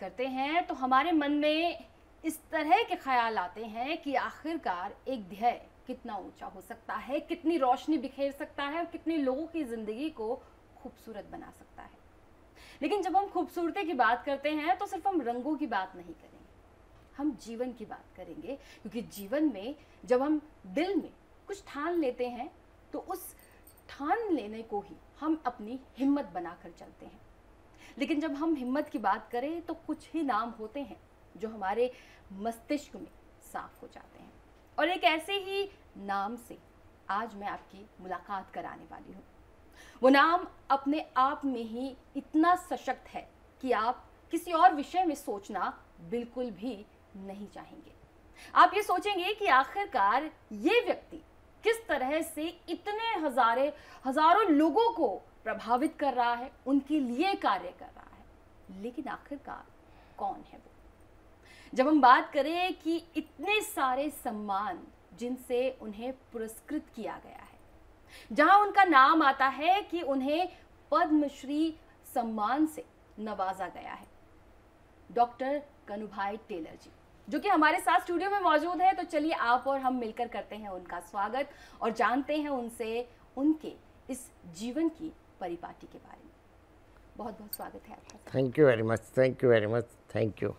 करते हैं तो हमारे मन में इस तरह के ख्याल आते हैं कि आखिरकार एक ध्येय कितना ऊंचा हो सकता है कितनी रोशनी बिखेर सकता है और कितने लोगों की ज़िंदगी को खूबसूरत बना सकता है लेकिन जब हम खूबसूरती की बात करते हैं तो सिर्फ हम रंगों की बात नहीं करेंगे हम जीवन की बात करेंगे क्योंकि जीवन में जब हम दिल में कुछ ठान लेते हैं तो उस ठान लेने को ही हम अपनी हिम्मत बनाकर चलते हैं लेकिन जब हम हिम्मत की बात करें तो कुछ ही नाम होते हैं जो हमारे मस्तिष्क में साफ हो जाते हैं और एक ऐसे ही नाम से आज मैं आपकी मुलाकात कराने वाली हूँ वो नाम अपने आप में ही इतना सशक्त है कि आप किसी और विषय में सोचना बिल्कुल भी नहीं चाहेंगे आप ये सोचेंगे कि आखिरकार ये व्यक्ति किस तरह से इतने हजारे हजारों लोगों को प्रभावित कर रहा है उनके लिए कार्य कर रहा है लेकिन आखिरकार कौन है वो जब हम बात करें कि इतने सारे सम्मान जिनसे उन्हें पुरस्कृत किया गया है जहां उनका नाम आता है कि उन्हें पद्मश्री सम्मान से नवाजा गया है डॉक्टर कनुभाई टेलर जी जो कि हमारे साथ स्टूडियो में मौजूद है तो चलिए आप और हम मिलकर करते हैं उनका स्वागत और जानते हैं उनसे उनके इस जीवन की परिपाटी के बारे में बहुत बहुत स्वागत है आपका thank you very much thank you very much thank you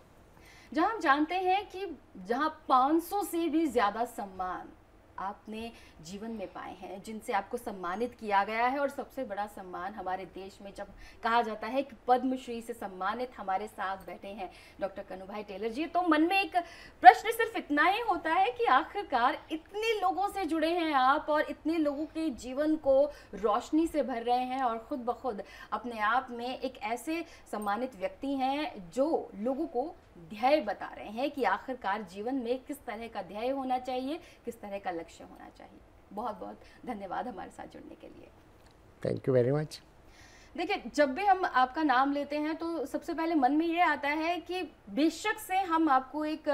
जहां हम जानते हैं कि जहां 500 से भी ज़्यादा सम्मान आपने जीवन में पाए हैं जिनसे आपको सम्मानित किया गया है और सबसे बड़ा सम्मान हमारे देश में जब कहा जाता है कि पद्मश्री से सम्मानित हमारे साथ बैठे हैं डॉक्टर कनुभाई टेलर जी तो मन में एक प्रश्न सिर्फ इतना ही होता है कि आखिरकार इतने लोगों से जुड़े हैं आप और इतने लोगों के जीवन को रोशनी से भर रहे हैं और ख़ुद ब खुद अपने आप में एक ऐसे सम्मानित व्यक्ति हैं जो लोगों को ध्येय बता रहे हैं कि आखिरकार जीवन में किस तरह का ध्येय होना चाहिए किस तरह का लक्ष्य होना चाहिए बहुत बहुत धन्यवाद हमारे साथ जुड़ने के लिए थैंक यू वेरी मच देखिए जब भी हम आपका नाम लेते हैं तो सबसे पहले मन में ये आता है कि बेशक से हम आपको एक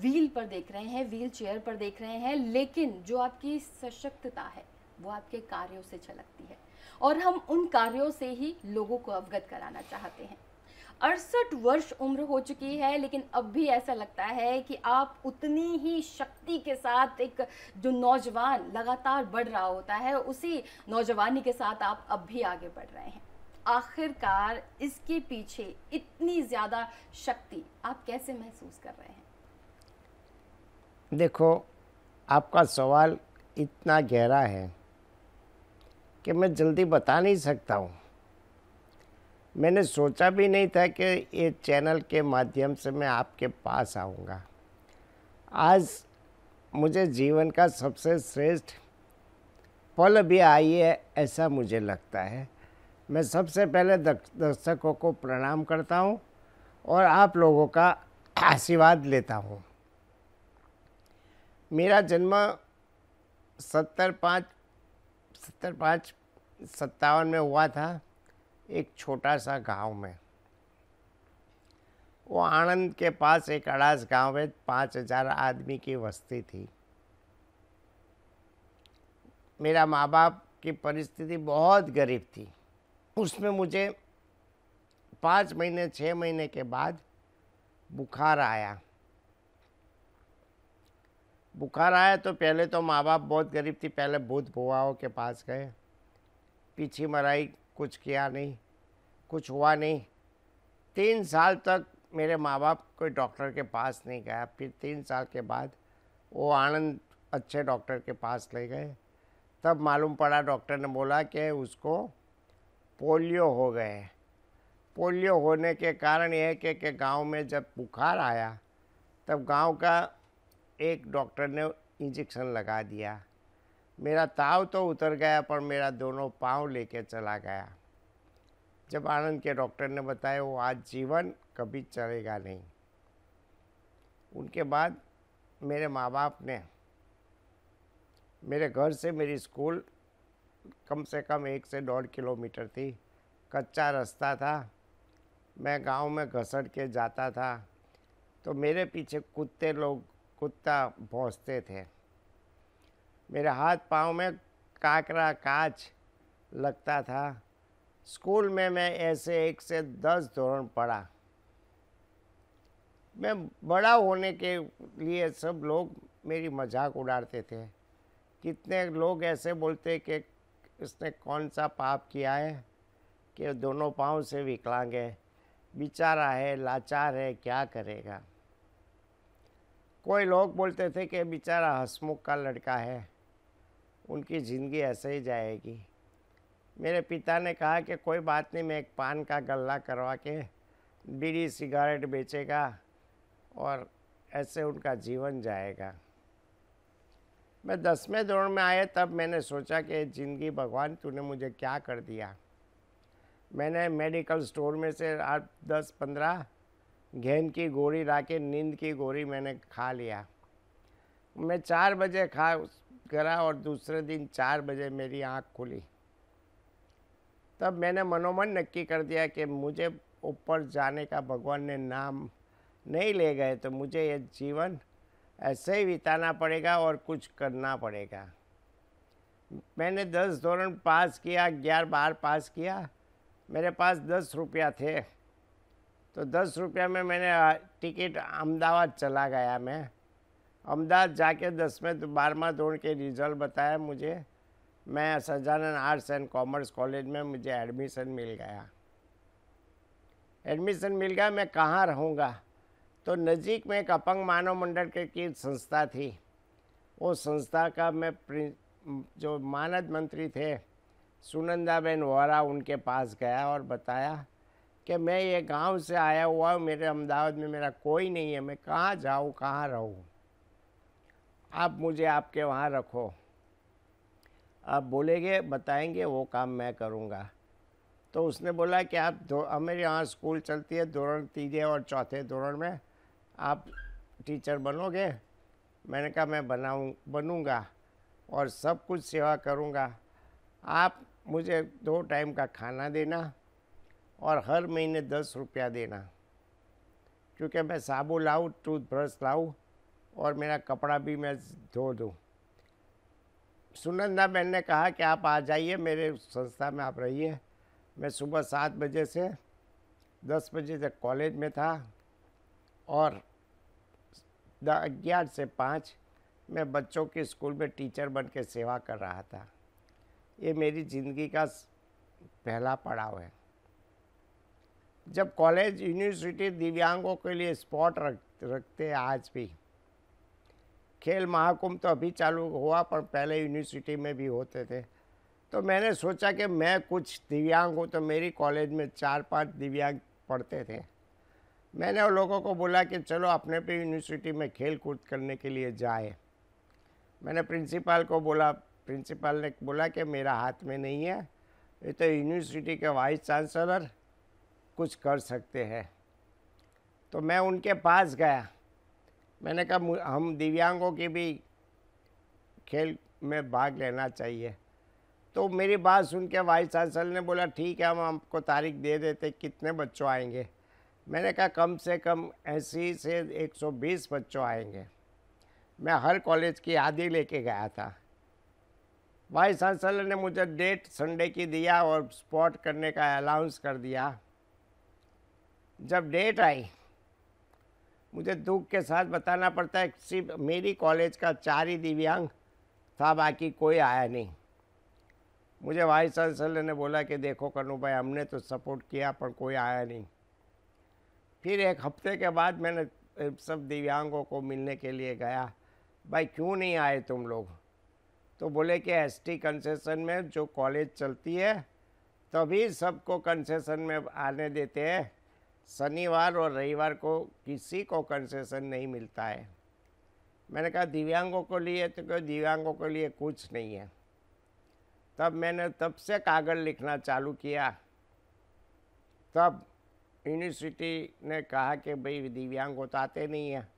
व्हील पर देख रहे हैं व्हील चेयर पर देख रहे हैं लेकिन जो आपकी सशक्तता है वो आपके कार्यों से छलकती है और हम उन कार्यों से ही लोगों को अवगत कराना चाहते हैं अड़सठ वर्ष उम्र हो चुकी है लेकिन अब भी ऐसा लगता है कि आप उतनी ही शक्ति के साथ एक जो नौजवान लगातार बढ़ रहा होता है उसी नौजवानी के साथ आप अब भी आगे बढ़ रहे हैं आखिरकार इसके पीछे इतनी ज़्यादा शक्ति आप कैसे महसूस कर रहे हैं देखो आपका सवाल इतना गहरा है कि मैं जल्दी बता नहीं सकता हूँ मैंने सोचा भी नहीं था कि ये चैनल के माध्यम से मैं आपके पास आऊँगा आज मुझे जीवन का सबसे श्रेष्ठ पल भी आई है ऐसा मुझे लगता है मैं सबसे पहले दर्शकों को प्रणाम करता हूँ और आप लोगों का आशीर्वाद लेता हूँ मेरा जन्म सत्तर पाँच सत्तर पाँच सत्तावन में हुआ था एक छोटा सा गांव में वो आनंद के पास एक अड़ास गांव है पाँच हजार आदमी की बस्ती थी मेरा माँ बाप की परिस्थिति बहुत गरीब थी उसमें मुझे पाँच महीने छः महीने के बाद बुखार आया बुखार आया तो पहले तो माँ बाप बहुत गरीब थी पहले भूत भुआओं के पास गए पीछे मराई कुछ किया नहीं कुछ हुआ नहीं तीन साल तक मेरे माँ बाप कोई डॉक्टर के पास नहीं गया फिर तीन साल के बाद वो आनंद अच्छे डॉक्टर के पास ले गए तब मालूम पड़ा डॉक्टर ने बोला कि उसको पोलियो हो गए पोलियो होने के कारण यह है कि, कि गांव में जब बुखार आया तब गांव का एक डॉक्टर ने इंजेक्शन लगा दिया मेरा ताव तो उतर गया पर मेरा दोनों पाँव लेके चला गया जब आनंद के डॉक्टर ने बताया वो आज जीवन कभी चलेगा नहीं उनके बाद मेरे माँ बाप ने मेरे घर से मेरी स्कूल कम से कम एक से डेढ़ किलोमीटर थी कच्चा रास्ता था मैं गांव में घसट के जाता था तो मेरे पीछे कुत्ते लोग कुत्ता भौंसते थे मेरे हाथ पाँव में काकरा काच लगता था स्कूल में मैं ऐसे एक से दस धोरण पढ़ा मैं बड़ा होने के लिए सब लोग मेरी मजाक उड़ाते थे कितने लोग ऐसे बोलते कि इसने कौन सा पाप किया है कि दोनों पाँव से विकलांग है बेचारा है लाचार है क्या करेगा कोई लोग बोलते थे कि बेचारा हसमुख का लड़का है उनकी ज़िंदगी ऐसे ही जाएगी मेरे पिता ने कहा कि कोई बात नहीं मैं एक पान का गल्ला करवा के बीड़ी सिगारेट बेचेगा और ऐसे उनका जीवन जाएगा मैं दसवें दौर में आया तब मैंने सोचा कि ज़िंदगी भगवान तूने मुझे क्या कर दिया मैंने मेडिकल स्टोर में से आठ दस पंद्रह घेन की गोरी ला के नींद की गोरी मैंने खा लिया मैं चार बजे खा करा और दूसरे दिन चार बजे मेरी आँख खुली तब मैंने मनोमन नक्की कर दिया कि मुझे ऊपर जाने का भगवान ने नाम नहीं ले गए तो मुझे ये जीवन ऐसे ही बिताना पड़ेगा और कुछ करना पड़ेगा मैंने दस धोरण पास किया ग्यारह बार पास किया मेरे पास दस रुपया थे तो दस रुपया में मैंने टिकट अहमदाबाद चला गया मैं अहमदाबाद जाके दसवें तो बारहवा दौड़ के रिज़ल्ट बताया मुझे मैं Sajanand arts and commerce college में मुझे एडमिशन मिल गया एडमिशन मिल गया मैं कहाँ रहूँगा तो नज़दीक में एक अपंग मानव मंडल के की संस्था थी वो संस्था का मैं जो मानद मंत्री थे सुनंदाबेन वोरा उनके पास गया और बताया कि मैं ये गांव से आया हुआ हूँ मेरे अहमदाबाद में मेरा कोई नहीं है मैं कहाँ जाऊँ कहाँ रहूँ आप मुझे आपके वहाँ रखो आप बोलेंगे बताएंगे वो काम मैं करूँगा तो उसने बोला कि आप दो हमारे यहाँ स्कूल चलती है धोरण तीजे और चौथे धोरण में आप टीचर बनोगे मैंने कहा मैं बनाऊँ बनूँगा और सब कुछ सेवा करूँगा आप मुझे दो टाइम का खाना देना और हर महीने दस रुपया देना क्योंकि मैं साबुन लाऊँ टूथब्रश लाऊँ और मेरा कपड़ा भी मैं धो दूँ सुनंदा बहन ने कहा कि आप आ जाइए मेरे संस्था में आप रहिए मैं सुबह सात बजे से दस बजे तक कॉलेज में था और ग्यारह से पाँच मैं बच्चों के स्कूल में टीचर बन के सेवा कर रहा था ये मेरी ज़िंदगी का पहला पड़ाव है जब कॉलेज यूनिवर्सिटी दिव्यांगों के लिए स्पॉट रख रखते आज भी खेल महाकुंभ तो अभी चालू हुआ पर पहले यूनिवर्सिटी में भी होते थे तो मैंने सोचा कि मैं कुछ दिव्यांग हूँ तो मेरी कॉलेज में चार पांच दिव्यांग पढ़ते थे मैंने उन लोगों को बोला कि चलो अपने पे यूनिवर्सिटी में खेल कूद करने के लिए जाए मैंने प्रिंसिपल को बोला प्रिंसिपल ने बोला कि मेरा हाथ में नहीं है ये तो यूनिवर्सिटी के वाइस चांसलर कुछ कर सकते हैं तो मैं उनके पास गया मैंने कहा हम दिव्यांगों के भी खेल में भाग लेना चाहिए तो मेरी बात सुन के वाइस चांसलर ने बोला ठीक है हम आपको तारीख दे देते कितने बच्चों आएंगे मैंने कहा कम से कम ऐसी से 120 बच्चों आएंगे मैं हर कॉलेज की आदि लेके गया था वाइस चांसलर ने मुझे डेट संडे की दिया और स्पॉट करने का अलाउंस कर दिया जब डेट आई मुझे दुख के साथ बताना पड़ता है सिर्फ मेरी कॉलेज का चार ही दिव्यांग था बाकी कोई आया नहीं मुझे वाइस चांसलर ने बोला कि देखो कनू भाई हमने तो सपोर्ट किया पर कोई आया नहीं फिर एक हफ्ते के बाद मैंने सब दिव्यांगों को मिलने के लिए गया भाई क्यों नहीं आए तुम लोग तो बोले कि एस टी कंसेसन में जो कॉलेज चलती है तभी सबको कंसेसन में आने देते हैं शनिवार और रविवार को किसी को कंसेशन नहीं मिलता है मैंने कहा दिव्यांगों को लिए तो क्यों दिव्यांगों के लिए कुछ नहीं है तब मैंने तब से कागज़ लिखना चालू किया तब यूनिवर्सिटी ने कहा कि भाई दिव्यांग तो आते नहीं हैं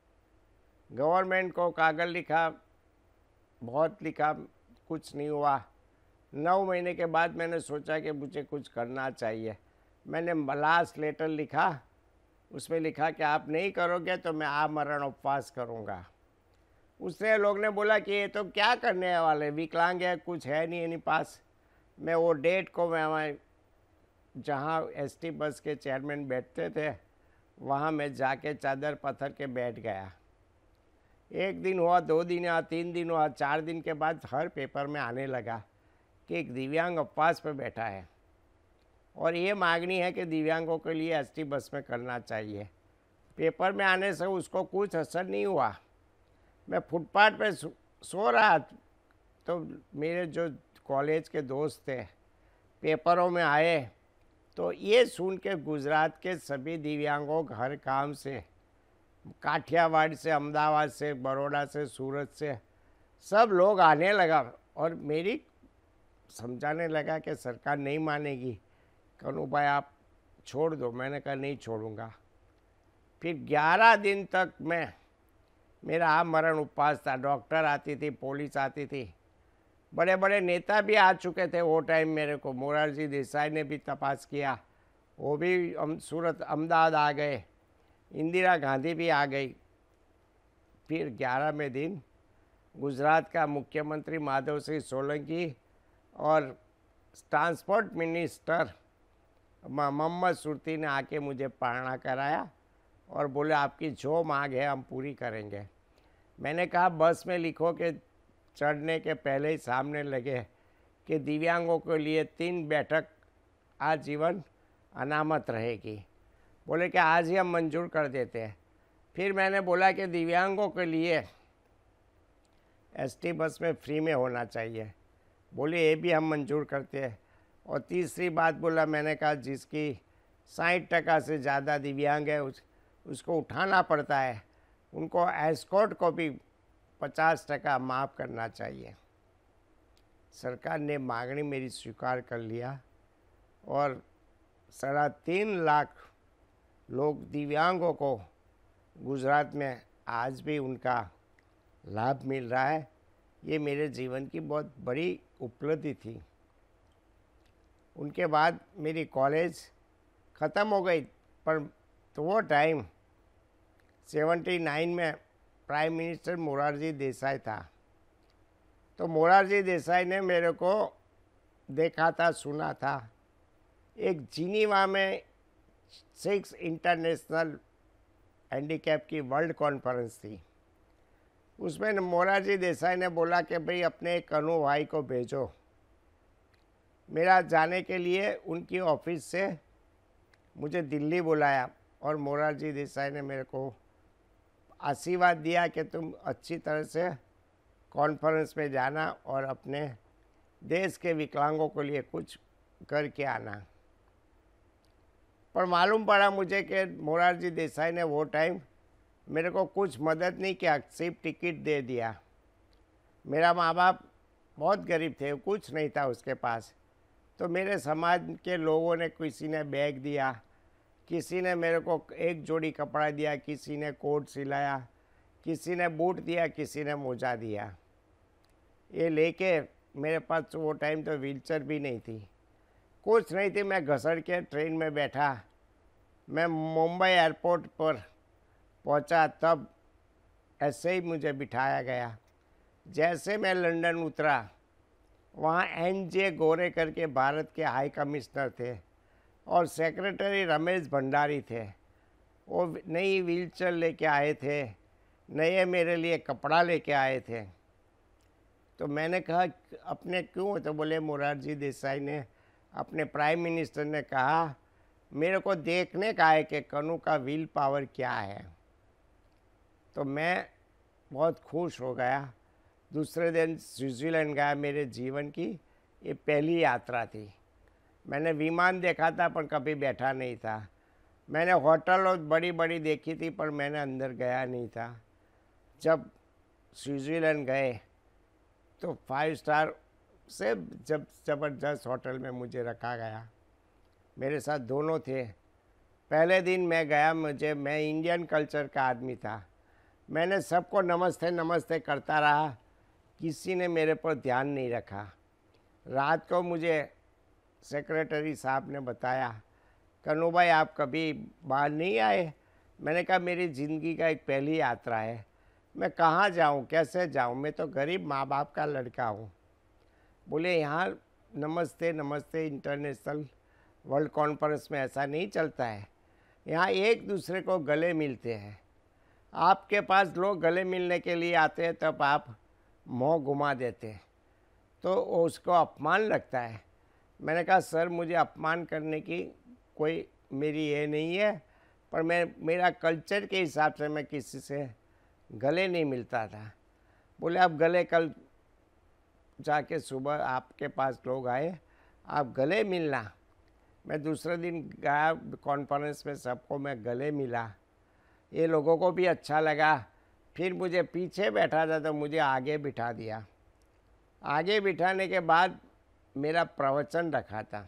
गवर्नमेंट को कागज़ लिखा बहुत लिखा कुछ नहीं हुआ नौ महीने के बाद मैंने सोचा कि मुझे कुछ करना चाहिए मैंने मलास लेटर लिखा उसमें लिखा कि आप नहीं करोगे तो मैं आमरण उपवास करूँगा उसने लोग ने बोला कि ये तो क्या करने वाले विकलांग है कुछ है नहीं इन पास मैं वो डेट को मैं हमारे जहाँ एस बस के चेयरमैन बैठते थे वहाँ मैं जाके चादर पत्थर के बैठ गया एक दिन हुआ दो दिन हुआ तीन दिन हुआ चार दिन के बाद हर पेपर में आने लगा कि एक दिव्यांग उपवास पर बैठा है और ये मांगनी है कि दिव्यांगों के लिए एस बस में करना चाहिए पेपर में आने से उसको कुछ असर नहीं हुआ मैं फुटपाथ पे सो रहा तो मेरे जो कॉलेज के दोस्त थे पेपरों में आए तो ये सुन के गुजरात के सभी दिव्यांगों घर काम से काठियावाड़ से अहमदाबाद से बड़ोड़ा से सूरत से सब लोग आने लगा और मेरी समझाने लगा कि सरकार नहीं मानेगी कनु भाई आप छोड़ दो मैंने कहा नहीं छोड़ूंगा फिर ग्यारह दिन तक मैं मेरा मरण उपवास था डॉक्टर आती थी पुलिस आती थी बड़े बड़े नेता भी आ चुके थे वो टाइम मेरे को मोरारजी देसाई ने भी तपास किया वो भी अम, सूरत अहमदाबाद आ गए इंदिरा गांधी भी आ गई फिर ग्यारहवें दिन गुजरात का मुख्यमंत्री माधव सिंह सोलंकी और ट्रांसपोर्ट मिनिस्टर मम्मा सुरती ने आके मुझे पारणा कराया और बोले आपकी जो मांग है हम पूरी करेंगे मैंने कहा बस में लिखो कि चढ़ने के पहले ही सामने लगे कि दिव्यांगों के लिए तीन बैठक आजीवन अनामत रहेगी बोले कि आज ही हम मंजूर कर देते हैं फिर मैंने बोला कि दिव्यांगों के लिए एसटी बस में फ्री में होना चाहिए बोले ये भी हम मंजूर करते हैं और तीसरी बात बोला मैंने कहा जिसकी साठ टका से ज़्यादा दिव्यांग है उस उसको उठाना पड़ता है उनको एस्कॉट को भी पचास टका माफ़ करना चाहिए सरकार ने मांगनी मेरी स्वीकार कर लिया और साढ़ा तीन लाख लोग दिव्यांगों को गुजरात में आज भी उनका लाभ मिल रहा है ये मेरे जीवन की बहुत बड़ी उपलब्धि थी उनके बाद मेरी कॉलेज ख़त्म हो गई पर तो वो टाइम 79 में प्राइम मिनिस्टर मोरारजी देसाई था तो मोरारजी देसाई ने मेरे को देखा था सुना था एक जीनीवा में सिक्स इंटरनेशनल हैंडीकैप की वर्ल्ड कॉन्फ्रेंस थी उसमें मोरारजी देसाई ने बोला कि भाई अपने अनु भाई को भेजो मेरा जाने के लिए उनकी ऑफिस से मुझे दिल्ली बुलाया और मोरारजी देसाई ने मेरे को आशीर्वाद दिया कि तुम अच्छी तरह से कॉन्फ्रेंस में जाना और अपने देश के विकलांगों के लिए कुछ करके आना पर मालूम पड़ा मुझे कि मोरारजी देसाई ने वो टाइम मेरे को कुछ मदद नहीं किया सिर्फ टिकट दे दिया मेरा माँ बाप बहुत गरीब थे कुछ नहीं था उसके पास तो मेरे समाज के लोगों ने किसी ने बैग दिया किसी ने मेरे को एक जोड़ी कपड़ा दिया किसी ने कोट सिलाया किसी ने बूट दिया किसी ने मोजा दिया ये लेके मेरे पास वो टाइम तो व्हीलचेयर भी नहीं थी कुछ नहीं थी मैं घसड़ के ट्रेन में बैठा मैं मुंबई एयरपोर्ट पर पहुंचा तब ऐसे ही मुझे बिठाया गया जैसे मैं लंदन उतरा वहाँ एन जे गोरे करके भारत के हाई कमिश्नर थे और सेक्रेटरी रमेश भंडारी थे वो नई व्हीलचेयर लेके आए थे नए मेरे लिए कपड़ा लेके आए थे तो मैंने कहा अपने क्यों तो बोले मुरारजी देसाई ने अपने प्राइम मिनिस्टर ने कहा मेरे को देखने का है कि कनु का व्हील पावर क्या है तो मैं बहुत खुश हो गया दूसरे दिन स्विट्ज़रलैंड गया मेरे जीवन की ये पहली यात्रा थी मैंने विमान देखा था पर कभी बैठा नहीं था मैंने होटल और बड़ी बड़ी देखी थी पर मैंने अंदर गया नहीं था जब स्विट्ज़रलैंड गए तो फाइव स्टार से जब ज़बरदस्त होटल में मुझे रखा गया मेरे साथ दोनों थे पहले दिन मैं गया मुझे मैं इंडियन कल्चर का आदमी था मैंने सबको नमस्ते नमस्ते करता रहा किसी ने मेरे पर ध्यान नहीं रखा रात को मुझे सेक्रेटरी साहब ने बताया कन्नू भाई आप कभी बाहर नहीं आए मैंने कहा मेरी ज़िंदगी का एक पहली यात्रा है मैं कहाँ जाऊँ कैसे जाऊँ मैं तो गरीब माँ बाप का लड़का हूँ बोले यहाँ नमस्ते नमस्ते इंटरनेशनल वर्ल्ड कॉन्फ्रेंस में ऐसा नहीं चलता है यहाँ एक दूसरे को गले मिलते हैं आपके पास लोग गले मिलने के लिए आते हैं तब आप मोह घुमा देते तो उसको अपमान लगता है मैंने कहा सर मुझे अपमान करने की कोई मेरी ये नहीं है पर मैं मेरा कल्चर के हिसाब से मैं किसी से गले नहीं मिलता था बोले आप गले कल जाके सुबह आपके पास लोग आए आप गले मिलना मैं दूसरे दिन गया कॉन्फ्रेंस में सबको मैं गले मिला ये लोगों को भी अच्छा लगा फिर मुझे पीछे बैठा था तो मुझे आगे बिठा दिया आगे बिठाने के बाद मेरा प्रवचन रखा था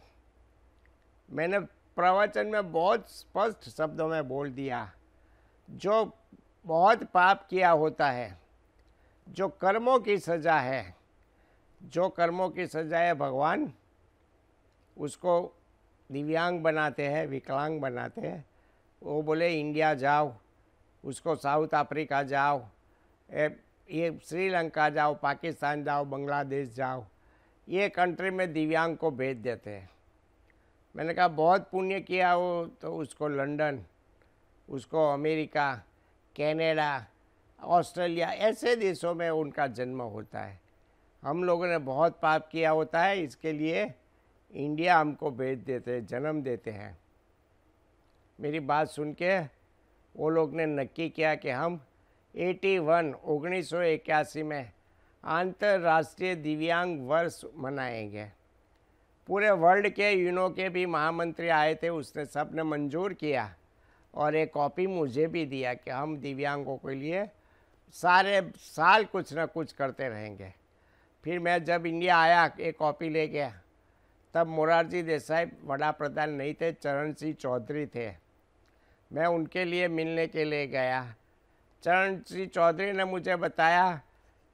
मैंने प्रवचन में बहुत स्पष्ट शब्दों में बोल दिया जो बहुत पाप किया होता है जो कर्मों की सज़ा है जो कर्मों की सज़ा है भगवान उसको दिव्यांग बनाते हैं विकलांग बनाते हैं वो बोले इंडिया जाओ उसको साउथ अफ्रीका जाओ ये श्रीलंका जाओ पाकिस्तान जाओ बांग्लादेश जाओ ये कंट्री में दिव्यांग को भेज देते हैं मैंने कहा बहुत पुण्य किया हो तो उसको लंदन उसको अमेरिका कनाडा ऑस्ट्रेलिया ऐसे देशों में उनका जन्म होता है हम लोगों ने बहुत पाप किया होता है इसके लिए इंडिया हमको भेज देते जन्म देते हैं मेरी बात सुन के वो लोग ने नक्की किया कि हम 81 वन में अंतर्राष्ट्रीय दिव्यांग वर्ष मनाएंगे पूरे वर्ल्ड के यूनो के भी महामंत्री आए थे उसने सब ने मंजूर किया और एक कॉपी मुझे भी दिया कि हम दिव्यांगों के लिए सारे साल कुछ ना कुछ करते रहेंगे फिर मैं जब इंडिया आया एक कॉपी ले गया तब मोरारजी देसाई वड़ा प्रधान नहीं थे चरण सिंह चौधरी थे मैं उनके लिए मिलने के लिए गया चरण श्री चौधरी ने मुझे बताया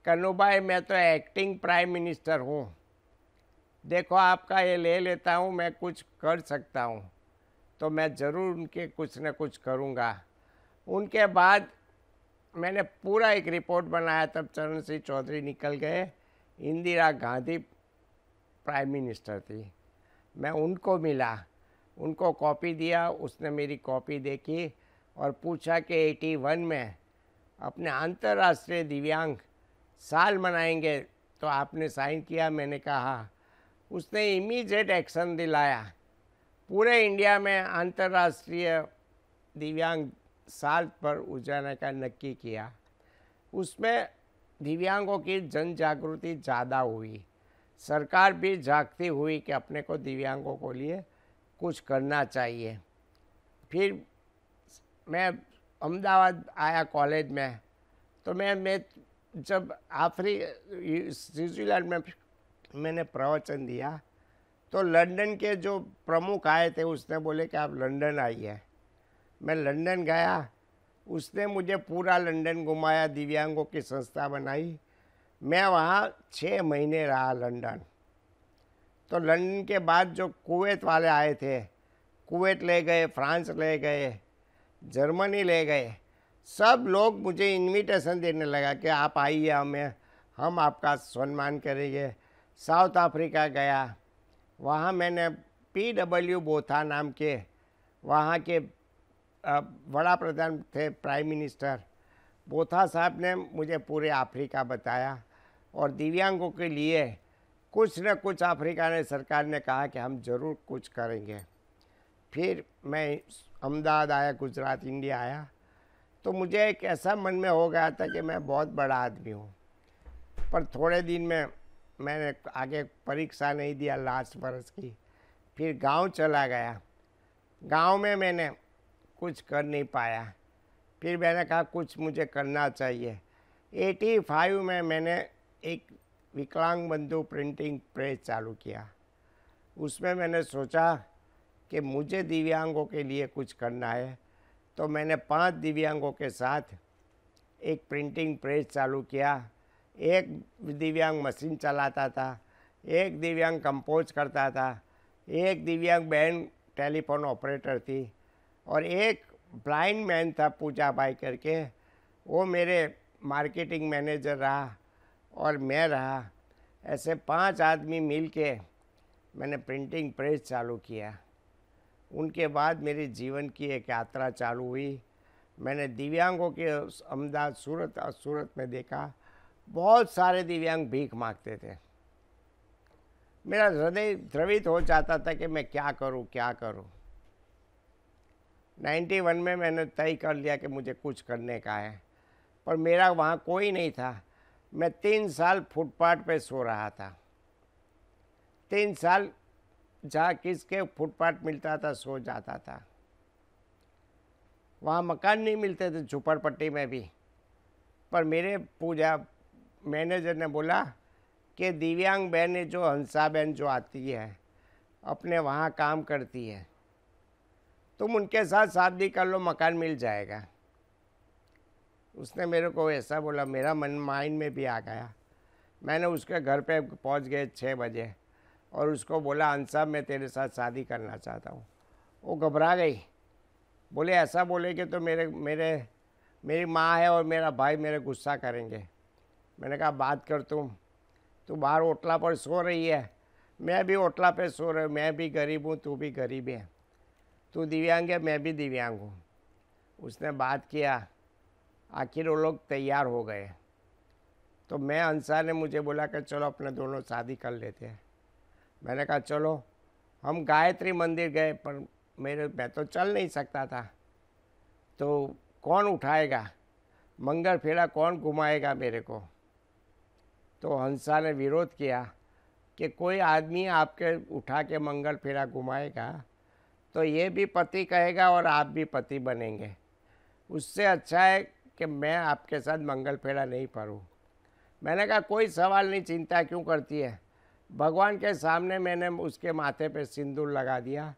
कन्नू भाई मैं तो एक्टिंग प्राइम मिनिस्टर हूँ देखो आपका ये ले लेता हूँ मैं कुछ कर सकता हूँ तो मैं ज़रूर उनके कुछ न कुछ करूँगा उनके बाद मैंने पूरा एक रिपोर्ट बनाया तब चरण सिंह चौधरी निकल गए इंदिरा गांधी प्राइम मिनिस्टर थी मैं उनको मिला उनको कॉपी दिया उसने मेरी कॉपी देखी और पूछा कि एटी वन में अपने अंतर्राष्ट्रीय दिव्यांग साल मनाएंगे तो आपने साइन किया मैंने कहा उसने इमीडिएट एक्शन दिलाया पूरे इंडिया में अंतर्राष्ट्रीय दिव्यांग साल पर उजाने का नक्की किया उसमें दिव्यांगों की जन जागृति ज़्यादा हुई सरकार भी जागती हुई कि अपने को दिव्यांगों को लिए कुछ करना चाहिए फिर मैं अहमदाबाद आया कॉलेज में तो मैं मैं जब आफ्री स्विट्ज़रलैंड में मैंने प्रवचन दिया तो लंदन के जो प्रमुख आए थे उसने बोले कि आप लंदन आइए मैं लंदन गया उसने मुझे पूरा लंदन घुमाया दिव्यांगों की संस्था बनाई मैं वहाँ छः महीने रहा लंदन तो लंदन के बाद जो कुवैत वाले आए थे कुवैत ले गए फ्रांस ले गए जर्मनी ले गए सब लोग मुझे इनविटेशन देने लगा कि आप आइए हमें हम आपका सम्मान करेंगे साउथ अफ्रीका गया वहाँ मैंने पी डब्ल्यू बोथा नाम के वहाँ के बड़ा प्रधान थे प्राइम मिनिस्टर बोथा साहब ने मुझे पूरे अफ्रीका बताया और दिव्यांगों के लिए कुछ न कुछ अफ्रीका ने सरकार ने कहा कि हम ज़रूर कुछ करेंगे फिर मैं अहमदाबाद आया गुजरात इंडिया आया तो मुझे एक ऐसा मन में हो गया था कि मैं बहुत बड़ा आदमी हूँ पर थोड़े दिन में मैंने आगे परीक्षा नहीं दिया लास्ट बरस की फिर गांव चला गया गांव में मैंने कुछ कर नहीं पाया फिर मैंने कहा कुछ मुझे करना चाहिए 85 में मैंने एक विकलांग बंधु प्रिंटिंग प्रेस चालू किया उसमें मैंने सोचा कि मुझे दिव्यांगों के लिए कुछ करना है तो मैंने पांच दिव्यांगों के साथ एक प्रिंटिंग प्रेस चालू किया एक दिव्यांग मशीन चलाता था एक दिव्यांग कंपोज करता था एक दिव्यांग बहन टेलीफोन ऑपरेटर थी और एक ब्लाइंड मैन था पूजा बाई करके वो मेरे मार्केटिंग मैनेजर रहा और मैं रहा ऐसे पांच आदमी मिल के मैंने प्रिंटिंग प्रेस चालू किया उनके बाद मेरे जीवन की एक यात्रा चालू हुई मैंने दिव्यांगों के अहमदाबाद सूरत और सूरत में देखा बहुत सारे दिव्यांग भीख मांगते थे मेरा हृदय द्रवित हो जाता था कि मैं क्या करूं क्या करूं 91 में मैंने तय कर लिया कि मुझे कुछ करने का है पर मेरा वहाँ कोई नहीं था मैं तीन साल फुटपाथ पे सो रहा था तीन साल जहाँ किसके फुटपाथ मिलता था सो जाता था वहाँ मकान नहीं मिलते थे झुपड़पट्टी में भी पर मेरे पूजा मैनेजर ने बोला कि दिव्यांग बहन जो हंसा बहन जो आती है अपने वहाँ काम करती है तुम उनके साथ शादी कर लो मकान मिल जाएगा उसने मेरे को ऐसा बोला मेरा मन माइंड में भी आ गया मैंने उसके घर पे पहुंच गए छः बजे और उसको बोला साहब मैं तेरे साथ शादी करना चाहता हूँ वो घबरा गई बोले ऐसा बोले कि तो मेरे मेरे मेरी माँ है और मेरा भाई मेरे गुस्सा करेंगे मैंने कहा बात कर तुम तू बाहर ओटला पर सो रही है मैं भी ओटला पर सो रही हूँ मैं भी गरीब हूँ तू भी गरीब है तू दिव्यांग है मैं भी दिव्यांग हूँ उसने बात किया आखिर वो लोग तैयार हो गए तो मैं अंसार ने मुझे बोला कि चलो अपने दोनों शादी कर लेते हैं मैंने कहा चलो हम गायत्री मंदिर गए पर मेरे मैं तो चल नहीं सकता था तो कौन उठाएगा मंगल फेरा कौन घुमाएगा मेरे को तो हंसा ने विरोध किया कि कोई आदमी आपके उठा के मंगल फेरा घुमाएगा तो ये भी पति कहेगा और आप भी पति बनेंगे उससे अच्छा है कि मैं आपके साथ मंगल पेड़ा नहीं पढ़ूँ मैंने कहा कोई सवाल नहीं चिंता क्यों करती है भगवान के सामने मैंने उसके माथे पे सिंदूर लगा दिया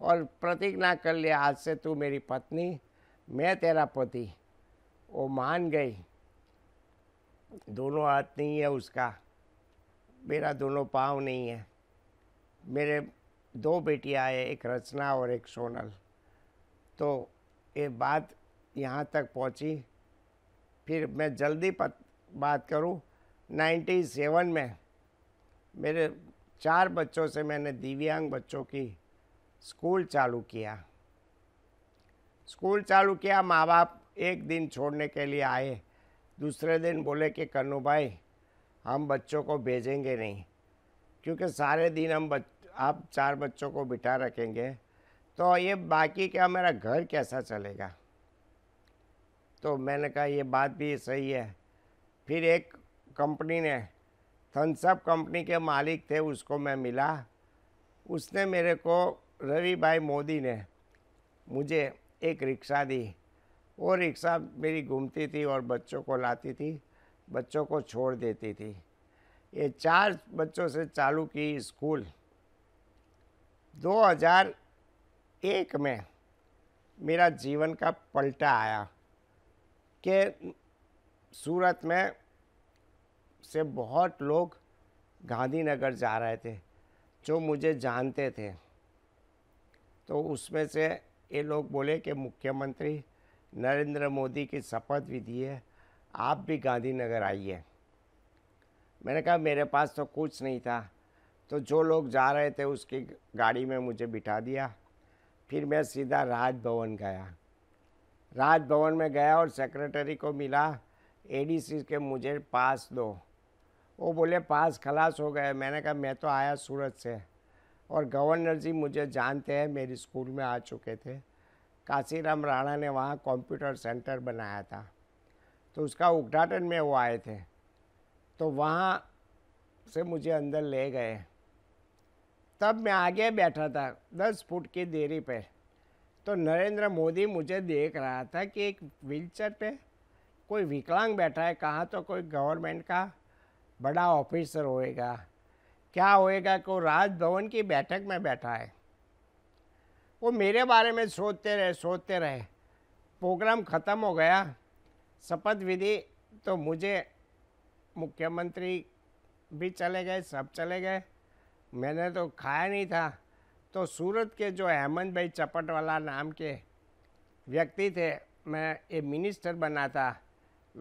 और प्रतिज्ञा कर लिया आज से तू मेरी पत्नी मैं तेरा पति वो मान गई दोनों हाथ नहीं है उसका मेरा दोनों पाँव नहीं है मेरे दो बेटियाँ हैं एक रचना और एक सोनल तो ये बात यहाँ तक पहुँची फिर मैं जल्दी पत, बात करूं 97 में मेरे चार बच्चों से मैंने दिव्यांग बच्चों की स्कूल चालू किया स्कूल चालू किया माँ बाप एक दिन छोड़ने के लिए आए दूसरे दिन बोले कि कन्नू भाई हम बच्चों को भेजेंगे नहीं क्योंकि सारे दिन हम बच आप चार बच्चों को बिठा रखेंगे तो ये बाकी क्या मेरा घर कैसा चलेगा तो मैंने कहा ये बात भी सही है फिर एक कंपनी ने थनसअप कंपनी के मालिक थे उसको मैं मिला उसने मेरे को रवि भाई मोदी ने मुझे एक रिक्शा दी वो रिक्शा मेरी घूमती थी और बच्चों को लाती थी बच्चों को छोड़ देती थी ये चार बच्चों से चालू की स्कूल 2001 में मेरा जीवन का पलटा आया के सूरत में से बहुत लोग गांधीनगर जा रहे थे जो मुझे जानते थे तो उसमें से ये लोग बोले कि मुख्यमंत्री नरेंद्र मोदी की शपथ विधि है आप भी गांधीनगर आइए मैंने कहा मेरे पास तो कुछ नहीं था तो जो लोग जा रहे थे उसकी गाड़ी में मुझे बिठा दिया फिर मैं सीधा राजभवन गया राजभवन में गया और सेक्रेटरी को मिला एडीसी के मुझे पास दो वो बोले पास खलास हो गए मैंने कहा मैं तो आया सूरत से और गवर्नर जी मुझे जानते हैं मेरी स्कूल में आ चुके थे काशीराम राणा ने वहाँ कंप्यूटर सेंटर बनाया था तो उसका उद्घाटन में वो आए थे तो वहाँ से मुझे अंदर ले गए तब मैं आगे बैठा था दस फुट की देरी पर तो नरेंद्र मोदी मुझे देख रहा था कि एक व्हीलचेयर पे कोई विकलांग बैठा है कहाँ तो कोई गवर्नमेंट का बड़ा ऑफिसर होएगा क्या होएगा कि वो राजभवन की बैठक में बैठा है वो मेरे बारे में सोचते रहे सोचते रहे प्रोग्राम ख़त्म हो गया शपथ विधि तो मुझे मुख्यमंत्री भी चले गए सब चले गए मैंने तो खाया नहीं था तो सूरत के जो हेमंत भाई चपटवाला नाम के व्यक्ति थे मैं ये मिनिस्टर बना था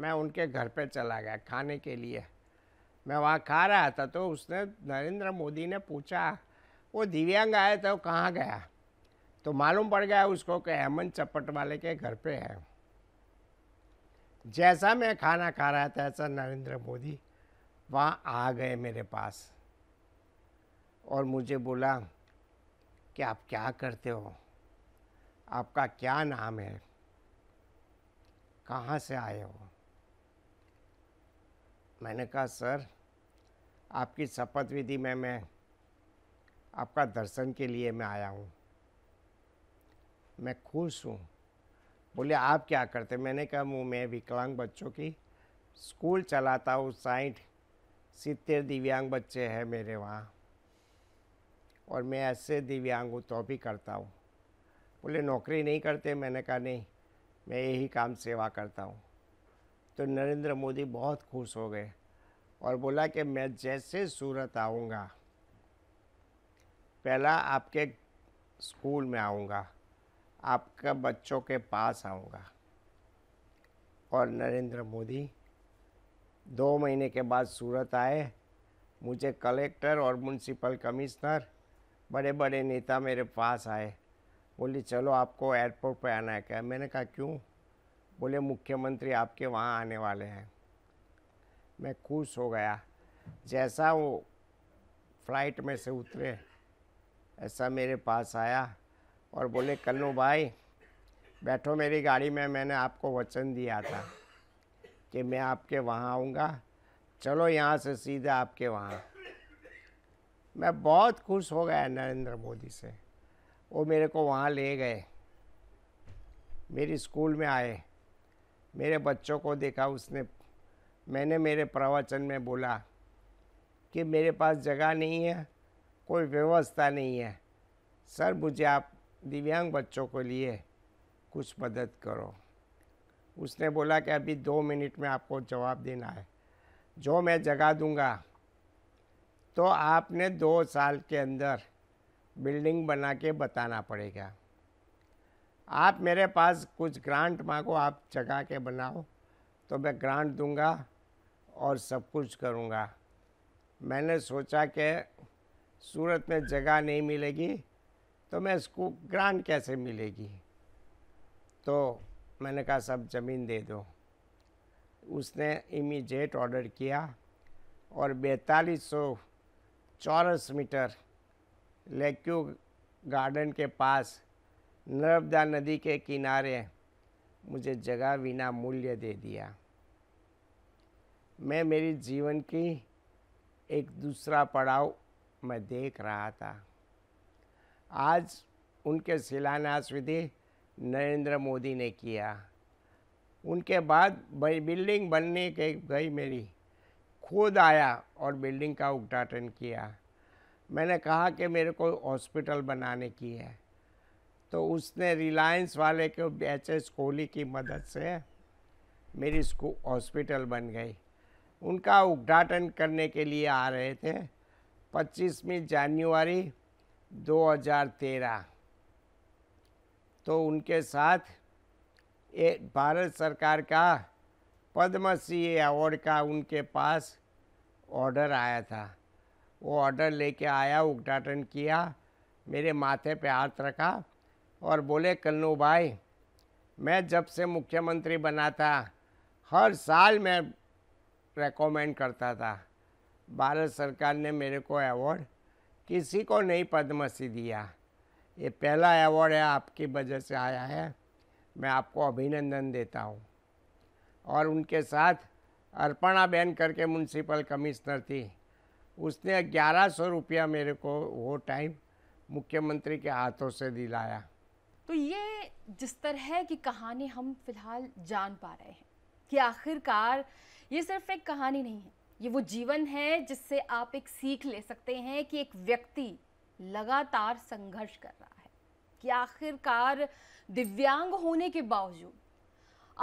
मैं उनके घर पे चला गया खाने के लिए मैं वहाँ खा रहा था तो उसने नरेंद्र मोदी ने पूछा वो दिव्यांग आया था वो तो कहाँ गया तो मालूम पड़ गया उसको कि हेमंत चपट वाले के घर पे है जैसा मैं खाना खा रहा था ऐसा नरेंद्र मोदी वहाँ आ गए मेरे पास और मुझे बोला कि आप क्या करते हो आपका क्या नाम है कहाँ से आए हो मैंने कहा सर आपकी शपथ विधि में मैं आपका दर्शन के लिए मैं आया हूँ मैं खुश हूँ बोले आप क्या करते मैंने कहा मुँह मैं विकलांग बच्चों की स्कूल चलाता हूँ साइठ सितर दिव्यांग बच्चे हैं मेरे वहाँ और मैं ऐसे दिव्यांग हूँ तो भी करता हूँ बोले नौकरी नहीं करते मैंने कहा नहीं मैं यही काम सेवा करता हूँ तो नरेंद्र मोदी बहुत खुश हो गए और बोला कि मैं जैसे सूरत आऊँगा पहला आपके स्कूल में आऊँगा आपके बच्चों के पास आऊँगा और नरेंद्र मोदी दो महीने के बाद सूरत आए मुझे कलेक्टर और म्यूनसिपल कमिश्नर बड़े बड़े नेता मेरे पास आए बोले चलो आपको एयरपोर्ट पर आना है क्या मैंने कहा क्यों बोले मुख्यमंत्री आपके वहाँ आने वाले हैं मैं खुश हो गया जैसा वो फ्लाइट में से उतरे ऐसा मेरे पास आया और बोले कल्लू भाई बैठो मेरी गाड़ी में मैंने आपको वचन दिया था कि मैं आपके वहाँ आऊँगा चलो यहाँ से सीधा आपके वहाँ मैं बहुत खुश हो गया नरेंद्र मोदी से वो मेरे को वहाँ ले गए मेरी स्कूल में आए मेरे बच्चों को देखा उसने मैंने मेरे प्रवचन में बोला कि मेरे पास जगह नहीं है कोई व्यवस्था नहीं है सर मुझे आप दिव्यांग बच्चों के लिए कुछ मदद करो उसने बोला कि अभी दो मिनट में आपको जवाब देना है जो मैं जगह दूंगा तो आपने दो साल के अंदर बिल्डिंग बना के बताना पड़ेगा आप मेरे पास कुछ ग्रांट मांगो आप जगा के बनाओ तो मैं ग्रांट दूंगा और सब कुछ करूंगा मैंने सोचा कि सूरत में जगह नहीं मिलेगी तो मैं इसको ग्रांट कैसे मिलेगी तो मैंने कहा सब ज़मीन दे दो उसने इमीजिएट ऑर्डर किया और बैतालीस सौ चौरस मीटर लेक्यू गार्डन के पास नर्मदा नदी के किनारे मुझे जगह बिना मूल्य दे दिया मैं मेरी जीवन की एक दूसरा पड़ाव मैं देख रहा था आज उनके शिलान्यास विधि नरेंद्र मोदी ने किया उनके बाद बिल्डिंग बनने के गई मेरी खुद आया और बिल्डिंग का उद्घाटन किया मैंने कहा कि मेरे को हॉस्पिटल बनाने की है तो उसने रिलायंस वाले के एच एस कोहली की मदद से मेरी हॉस्पिटल बन गई उनका उद्घाटन करने के लिए आ रहे थे 25वीं जनवरी 2013 तो उनके साथ भारत सरकार का पद्मश्री अवार्ड का उनके पास ऑर्डर आया था वो ऑर्डर लेके आया उद्घाटन किया मेरे माथे पे हाथ रखा और बोले कन्नू भाई मैं जब से मुख्यमंत्री बना था हर साल मैं रेकमेंड करता था भारत सरकार ने मेरे को अवार्ड किसी को नहीं पद्मश्री दिया ये पहला अवार्ड है आपकी वजह से आया है मैं आपको अभिनंदन देता हूँ और उनके साथ अर्पणा बहन करके म्यूनसिपल कमिश्नर थी उसने ग्यारह सौ रुपया मेरे को वो टाइम मुख्यमंत्री के हाथों से दिलाया तो ये जिस तरह की कहानी हम फिलहाल जान पा रहे हैं कि आखिरकार ये सिर्फ एक कहानी नहीं है ये वो जीवन है जिससे आप एक सीख ले सकते हैं कि एक व्यक्ति लगातार संघर्ष कर रहा है कि आखिरकार दिव्यांग होने के बावजूद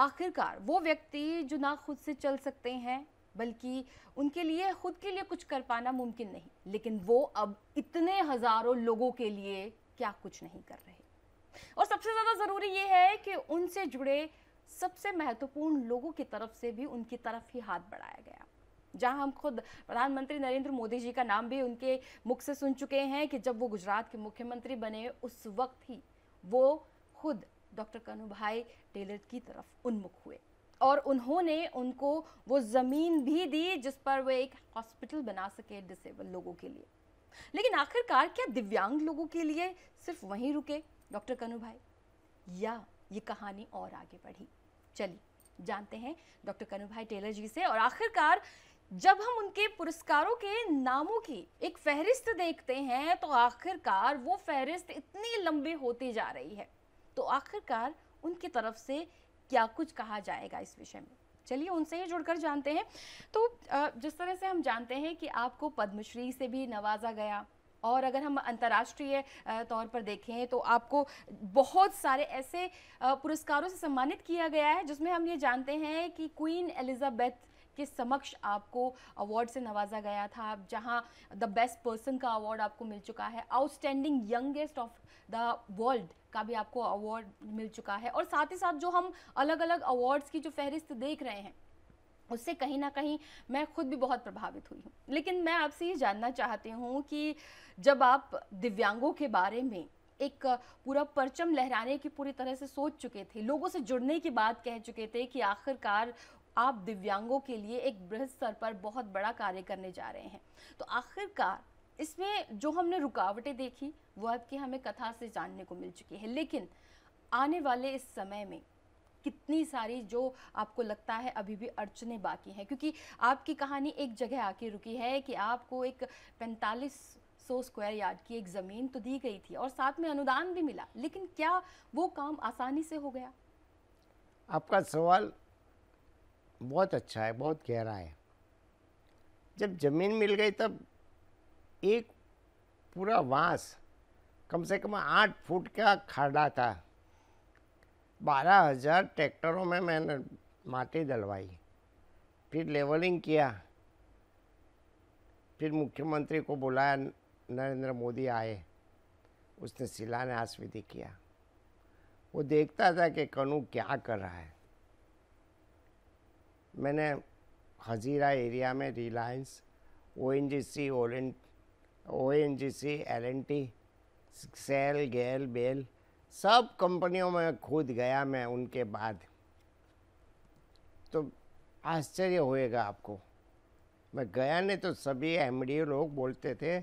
आखिरकार वो व्यक्ति जो ना खुद से चल सकते हैं बल्कि उनके लिए खुद के लिए कुछ कर पाना मुमकिन नहीं लेकिन वो अब इतने हज़ारों लोगों के लिए क्या कुछ नहीं कर रहे और सबसे ज़्यादा ज़रूरी ये है कि उनसे जुड़े सबसे महत्वपूर्ण लोगों की तरफ से भी उनकी तरफ ही हाथ बढ़ाया गया जहां हम खुद प्रधानमंत्री नरेंद्र मोदी जी का नाम भी उनके मुख से सुन चुके हैं कि जब वो गुजरात के मुख्यमंत्री बने उस वक्त ही वो खुद डॉक्टर भाई टेलर की तरफ उन्मुख हुए और उन्होंने उनको वो ज़मीन भी दी जिस पर वे एक हॉस्पिटल बना सके डिसेबल लोगों के लिए लेकिन आखिरकार क्या दिव्यांग लोगों के लिए सिर्फ वहीं रुके डॉक्टर कनु भाई या ये कहानी और आगे बढ़ी चलिए जानते हैं डॉक्टर कनु भाई टेलर जी से और आखिरकार जब हम उनके पुरस्कारों के नामों की एक फहरिस्त देखते हैं तो आखिरकार वो फहरिस्त इतनी लंबी होती जा रही है तो आखिरकार उनकी तरफ से क्या कुछ कहा जाएगा इस विषय में चलिए उनसे ही जुड़कर जानते हैं तो जिस तरह से हम जानते हैं कि आपको पद्मश्री से भी नवाजा गया और अगर हम अंतर्राष्ट्रीय तौर पर देखें तो आपको बहुत सारे ऐसे पुरस्कारों से सम्मानित किया गया है जिसमें हम ये जानते हैं कि क्वीन एलिजाबेथ के समक्ष आपको अवार्ड से नवाजा गया था जहाँ द बेस्ट पर्सन का अवार्ड आपको मिल चुका है outstanding youngest of the world का भी आपको अवार्ड मिल चुका है और साथ ही साथ जो हम अलग अलग अवार्ड्स की जो फहरिस्त देख रहे हैं उससे कहीं ना कहीं मैं खुद भी बहुत प्रभावित हुई हूँ लेकिन मैं आपसे ये जानना चाहती हूँ कि जब आप दिव्यांगों के बारे में एक पूरा परचम लहराने की पूरी तरह से सोच चुके थे लोगों से जुड़ने की बात कह चुके थे कि आखिरकार आप दिव्यांगों के लिए एक बृहद स्तर पर बहुत बड़ा कार्य करने जा रहे हैं तो आखिरकार इसमें जो हमने रुकावटें देखी वो आपकी हमें कथा से जानने को मिल चुकी है लेकिन आने वाले इस समय में कितनी सारी जो आपको लगता है अभी भी अड़चने बाकी हैं क्योंकि आपकी कहानी एक जगह आके रुकी है कि आपको एक पैंतालीस सौ स्क्वायर यार्ड की एक ज़मीन तो दी गई थी और साथ में अनुदान भी मिला लेकिन क्या वो काम आसानी से हो गया आपका सवाल बहुत अच्छा है बहुत गहरा है जब ज़मीन मिल गई तब एक पूरा वास कम से कम आठ फुट का खाड़ा था बारह हज़ार ट्रैक्टरों में मैंने माटी डलवाई फिर लेवलिंग किया फिर मुख्यमंत्री को बुलाया नरेंद्र मोदी आए उसने शिलान्यास विधि किया वो देखता था कि कनु क्या कर रहा है मैंने हजीरा एरिया में Reliance O N G C O N G C L N T SAIL GAIL BEL सब कंपनियों में खुद गया मैं उनके बाद तो आश्चर्य होएगा आपको मैं गया नहीं तो सभी एम लोग बोलते थे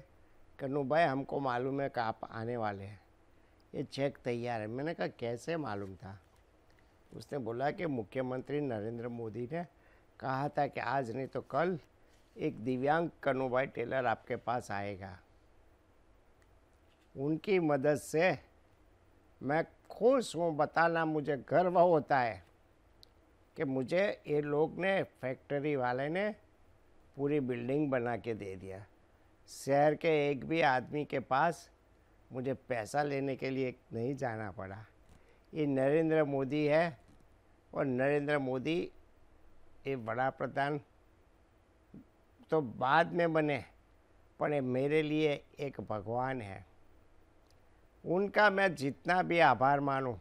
कन्नू भाई हमको मालूम है कि आप आने वाले हैं ये चेक तैयार है मैंने कहा कैसे मालूम था उसने बोला कि मुख्यमंत्री नरेंद्र मोदी ने कहा था कि आज नहीं तो कल एक दिव्यांग कनूभाई टेलर आपके पास आएगा उनकी मदद से मैं खुश हूँ बताना मुझे गर्व होता है कि मुझे ये लोग ने फैक्ट्री वाले ने पूरी बिल्डिंग बना के दे दिया शहर के एक भी आदमी के पास मुझे पैसा लेने के लिए नहीं जाना पड़ा ये नरेंद्र मोदी है और नरेंद्र मोदी बड़ा प्रधान तो बाद में बने पर मेरे लिए एक भगवान है उनका मैं जितना भी आभार मानूँ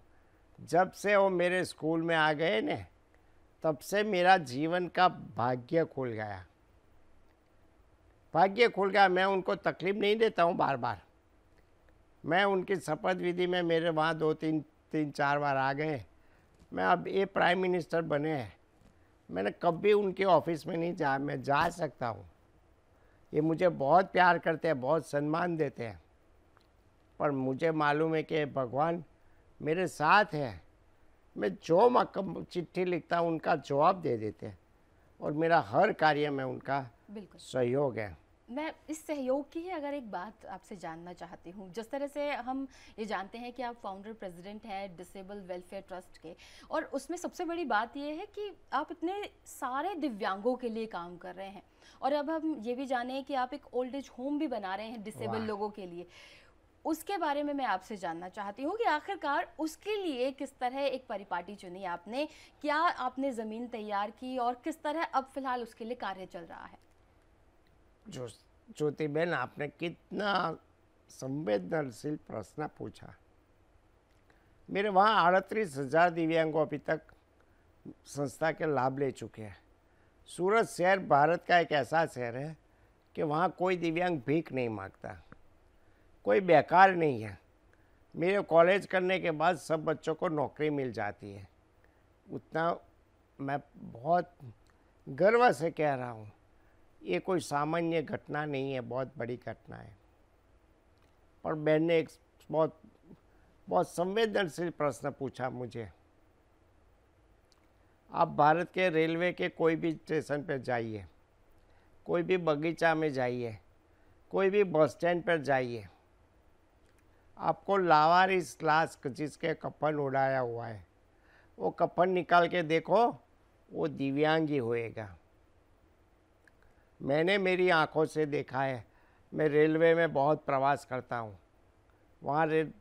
जब से वो मेरे स्कूल में आ गए ने तब से मेरा जीवन का भाग्य खुल गया भाग्य खुल गया मैं उनको तकलीफ़ नहीं देता हूँ बार बार मैं उनकी शपथ विधि में मेरे वहाँ दो तीन तीन चार बार आ गए मैं अब ये प्राइम मिनिस्टर बने हैं मैंने कभी उनके ऑफिस में नहीं जा मैं जा सकता हूँ ये मुझे बहुत प्यार करते हैं बहुत सम्मान देते हैं पर मुझे मालूम है कि भगवान मेरे साथ हैं मैं जो मकम चिट्ठी लिखता हूँ उनका जवाब दे देते हैं और मेरा हर कार्य में उनका सहयोग है मैं इस सहयोग की ही अगर एक बात आपसे जानना चाहती हूँ जिस तरह से हम ये जानते हैं कि आप फाउंडर प्रेसिडेंट हैं डिसेबल वेलफेयर ट्रस्ट के और उसमें सबसे बड़ी बात यह है कि आप इतने सारे दिव्यांगों के लिए काम कर रहे हैं और अब हम ये भी जाने कि आप एक ओल्ड एज होम भी बना रहे हैं डिसेबल लोगों के लिए उसके बारे में मैं आपसे जानना चाहती हूँ कि आखिरकार उसके लिए किस तरह एक परिपाटी चुनी आपने क्या आपने ज़मीन तैयार की और किस तरह अब फिलहाल उसके लिए कार्य चल रहा है जो ज्योतिबेन आपने कितना संवेदनशील प्रश्न पूछा मेरे वहाँ अड़तीस हज़ार दिव्यांगों अभी तक संस्था के लाभ ले चुके हैं सूरत शहर भारत का एक ऐसा शहर है कि वहाँ कोई दिव्यांग भीख नहीं मांगता कोई बेकार नहीं है मेरे कॉलेज करने के बाद सब बच्चों को नौकरी मिल जाती है उतना मैं बहुत गर्व से कह रहा हूँ ये कोई सामान्य घटना नहीं है बहुत बड़ी घटना है और बहन ने एक बहुत बहुत संवेदनशील प्रश्न पूछा मुझे आप भारत के रेलवे के कोई भी स्टेशन पर जाइए कोई भी बगीचा में जाइए कोई भी बस स्टैंड पर जाइए आपको लावारिस लाश जिसके कफन उड़ाया हुआ है वो कफन निकाल के देखो वो दिव्यांगी होएगा मैंने मेरी आंखों से देखा है मैं रेलवे में बहुत प्रवास करता हूँ वहाँ रेल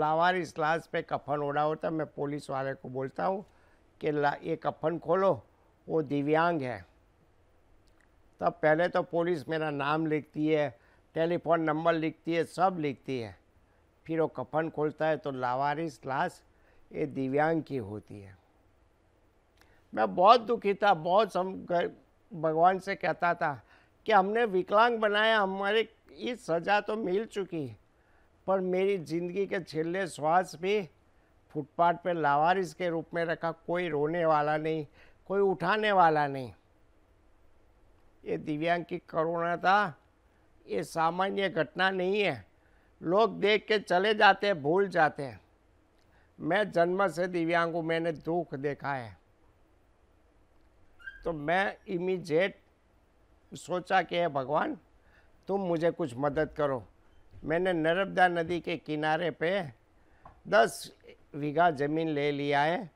लावार इस्लास पे कफन ओढ़ा होता मैं पुलिस वाले को बोलता हूँ कि ये कफन खोलो वो दिव्यांग है तब पहले तो पुलिस मेरा नाम लिखती है टेलीफोन नंबर लिखती है सब लिखती है फिर वो कफन खोलता है तो लावारिस लाश ये दिव्यांग की होती है मैं बहुत दुखी था बहुत सम भगवान से कहता था कि हमने विकलांग बनाया हमारे ये सज़ा तो मिल चुकी पर मेरी ज़िंदगी के छिले श्वास भी फुटपाथ पे लावारिस के रूप में रखा कोई रोने वाला नहीं कोई उठाने वाला नहीं ये दिव्यांग की करुणा था ये सामान्य घटना नहीं है लोग देख के चले जाते हैं भूल जाते हैं मैं जन्म से दिव्यांग हूँ मैंने दुख देखा है तो मैं इमीजिएट सोचा कि है भगवान तुम मुझे कुछ मदद करो मैंने नर्मदा नदी के किनारे पे दस बीघा ज़मीन ले लिया है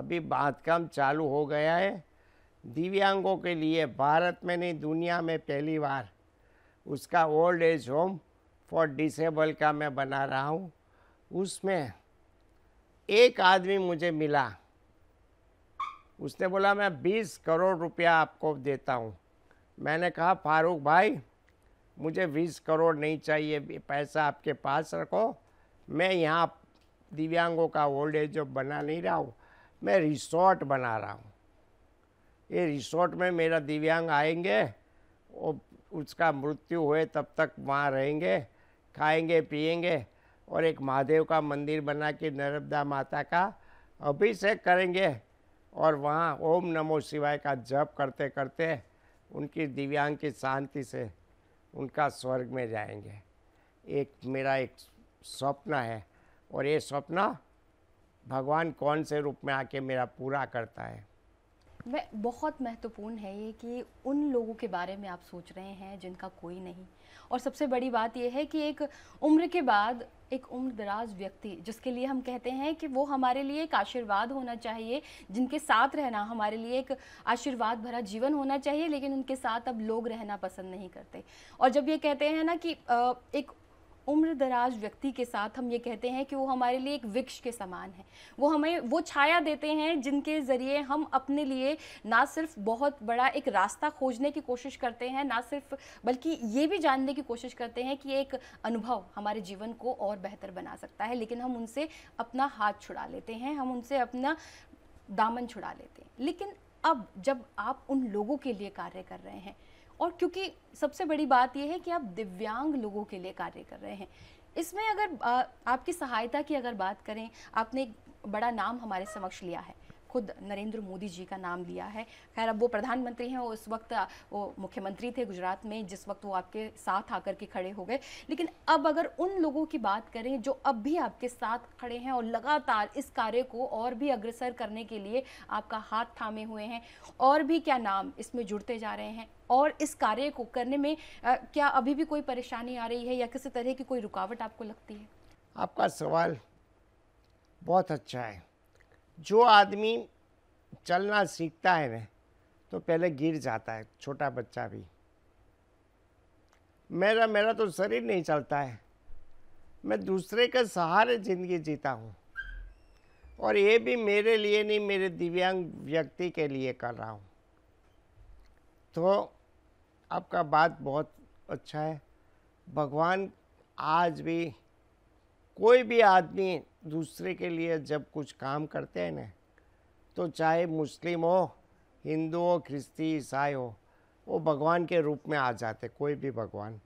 अभी काम चालू हो गया है दिव्यांगों के लिए भारत में नहीं दुनिया में पहली बार उसका old age home for disable का मैं बना रहा हूँ उसमें एक आदमी मुझे मिला उसने बोला मैं बीस करोड़ रुपया आपको देता हूँ मैंने कहा फारूक भाई मुझे बीस करोड़ नहीं चाहिए पैसा आपके पास रखो मैं यहाँ दिव्यांगों का ओल्ड एज जॉब बना नहीं रहा हूँ मैं रिसोर्ट बना रहा हूँ ये रिसोर्ट में मेरा दिव्यांग आएंगे और उसका मृत्यु हुए तब तक वहाँ रहेंगे खाएंगे पिएंगे और एक महादेव का मंदिर बना के नर्मदा माता का अभिषेक करेंगे और वहाँ ओम नमो शिवाय का जप करते करते उनकी दिव्यांग की शांति से उनका स्वर्ग में जाएंगे एक मेरा एक स्वप्न है और ये स्वप्न भगवान कौन से रूप में आके मेरा पूरा करता है मैं बहुत महत्वपूर्ण है ये कि उन लोगों के बारे में आप सोच रहे हैं जिनका कोई नहीं और सबसे बड़ी बात यह है कि एक उम्र के बाद एक उम्र दराज व्यक्ति जिसके लिए हम कहते हैं कि वो हमारे लिए एक आशीर्वाद होना चाहिए जिनके साथ रहना हमारे लिए एक आशीर्वाद भरा जीवन होना चाहिए लेकिन उनके साथ अब लोग रहना पसंद नहीं करते और जब ये कहते हैं ना कि एक उम्र दराज व्यक्ति के साथ हम ये कहते हैं कि वो हमारे लिए एक वृक्ष के समान है वो हमें वो छाया देते हैं जिनके ज़रिए हम अपने लिए ना सिर्फ बहुत बड़ा एक रास्ता खोजने की कोशिश करते हैं ना सिर्फ बल्कि ये भी जानने की कोशिश करते हैं कि एक अनुभव हमारे जीवन को और बेहतर बना सकता है लेकिन हम उनसे अपना हाथ छुड़ा लेते हैं हम उनसे अपना दामन छुड़ा लेते हैं लेकिन अब जब आप उन लोगों के लिए कार्य कर रहे हैं और क्योंकि सबसे बड़ी बात यह है कि आप दिव्यांग लोगों के लिए कार्य कर रहे हैं इसमें अगर आपकी सहायता की अगर बात करें आपने एक बड़ा नाम हमारे समक्ष लिया है खुद नरेंद्र मोदी जी का नाम लिया है खैर अब वो प्रधानमंत्री हैं उस वक्त वो मुख्यमंत्री थे गुजरात में जिस वक्त वो आपके साथ आकर के खड़े हो गए लेकिन अब अगर उन लोगों की बात करें जो अब भी आपके साथ खड़े हैं और लगातार इस कार्य को और भी अग्रसर करने के लिए आपका हाथ थामे हुए हैं और भी क्या नाम इसमें जुड़ते जा रहे हैं और इस कार्य को करने में आ, क्या अभी भी कोई परेशानी आ रही है या किसी तरह की कोई रुकावट आपको लगती है आपका सवाल बहुत अच्छा है जो आदमी चलना सीखता है ना तो पहले गिर जाता है छोटा बच्चा भी मेरा मेरा तो शरीर नहीं चलता है मैं दूसरे के सहारे ज़िंदगी जीता हूँ और ये भी मेरे लिए नहीं मेरे दिव्यांग व्यक्ति के लिए कर रहा हूँ तो आपका बात बहुत अच्छा है भगवान आज भी कोई भी आदमी दूसरे के लिए जब कुछ काम करते हैं ना तो चाहे मुस्लिम हो हिंदू हो ख्रिस्ती ईसाई हो वो भगवान के रूप में आ जाते कोई भी भगवान